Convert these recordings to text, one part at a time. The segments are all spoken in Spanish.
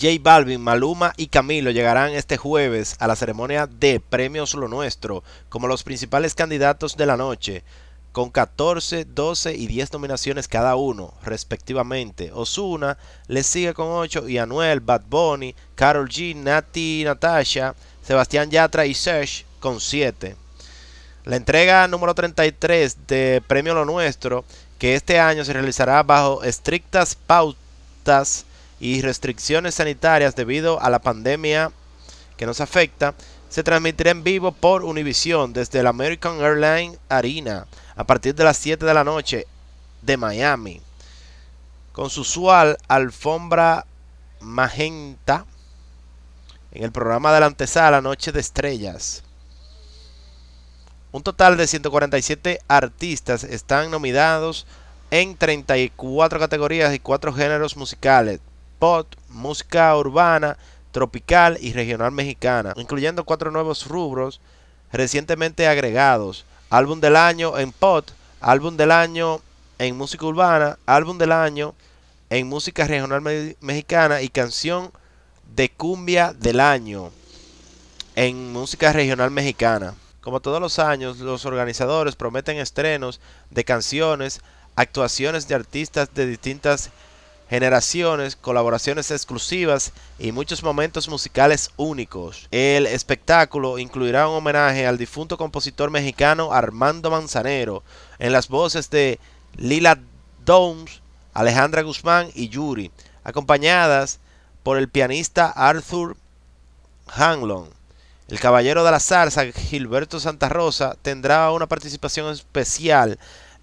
J Balvin, Maluma y Camilo llegarán este jueves a la ceremonia de Premios Lo Nuestro como los principales candidatos de la noche, con 14, 12 y 10 nominaciones cada uno, respectivamente. Osuna le sigue con 8 y Anuel, Bad Bunny, Carol G, Nati, Natasha, Sebastián Yatra y Serge con 7. La entrega número 33 de Premio Lo Nuestro, que este año se realizará bajo estrictas pautas y restricciones sanitarias debido a la pandemia que nos afecta, se transmitirá en vivo por Univision desde la American Airlines Arena a partir de las 7 de la noche de Miami, con su usual alfombra magenta en el programa de la antesala Noche de Estrellas. Un total de 147 artistas están nominados en 34 categorías y 4 géneros musicales, pop, música urbana, tropical y regional mexicana, incluyendo cuatro nuevos rubros recientemente agregados. Álbum del año en POT, álbum del año en música urbana, álbum del año en música regional mexicana y canción de cumbia del año en música regional mexicana. Como todos los años, los organizadores prometen estrenos de canciones, actuaciones de artistas de distintas generaciones, colaboraciones exclusivas y muchos momentos musicales únicos. El espectáculo incluirá un homenaje al difunto compositor mexicano Armando Manzanero en las voces de Lila Downs, Alejandra Guzmán y Yuri, acompañadas por el pianista Arthur Hanlon. El caballero de la zarza, Gilberto Santa Rosa, tendrá una participación especial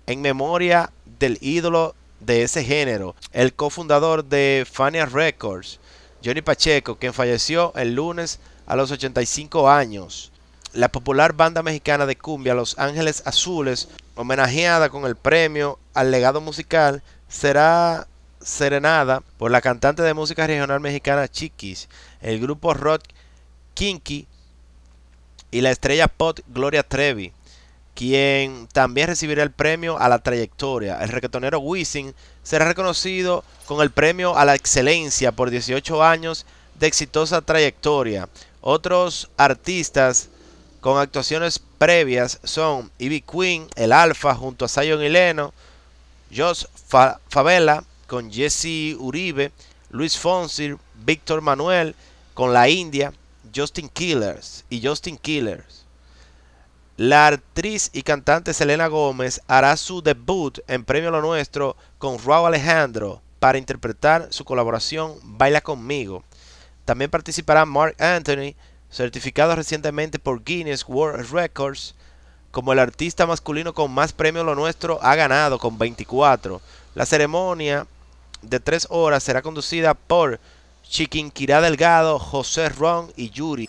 en memoria del ídolo de ese género, el cofundador de Fania Records, Johnny Pacheco, quien falleció el lunes a los 85 años. La popular banda mexicana de cumbia Los Ángeles Azules, homenajeada con el premio al legado musical, será serenada por la cantante de música regional mexicana Chiquis, el grupo rock Kinky y la estrella pop Gloria Trevi, quien también recibirá el premio a la trayectoria. El reggaetonero Wisin será reconocido con el premio a la excelencia por 18 años de exitosa trayectoria. Otros artistas con actuaciones previas son Ivy Queen, El Alfa, junto a Zion y Leno, Favela con Jesse Uribe, Luis Fonsi, Víctor Manuel con La India, Justin Killers y Justin Killers. La actriz y cantante Selena Gómez hará su debut en Premio Lo Nuestro con Raúl Alejandro para interpretar su colaboración Baila conmigo. También participará Mark Anthony, certificado recientemente por Guinness World Records como el artista masculino con más premio Lo Nuestro ha ganado con 24. La ceremonia de tres horas será conducida por Chiquinquirá Delgado, José Ron y Yuri.